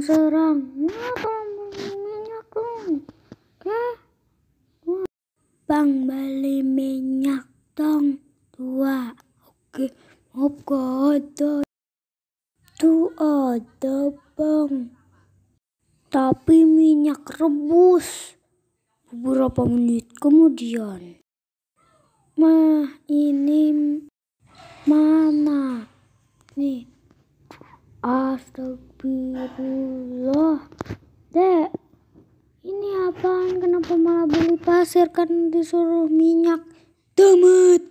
langsung serang ke bang beli minyak tong dua. oke mau ada tu ada bang tapi minyak rebus beberapa menit kemudian mah ini mana nih Astagfirullah. Dek, ini apaan? Kenapa malah beli pasir kan disuruh minyak? Demet.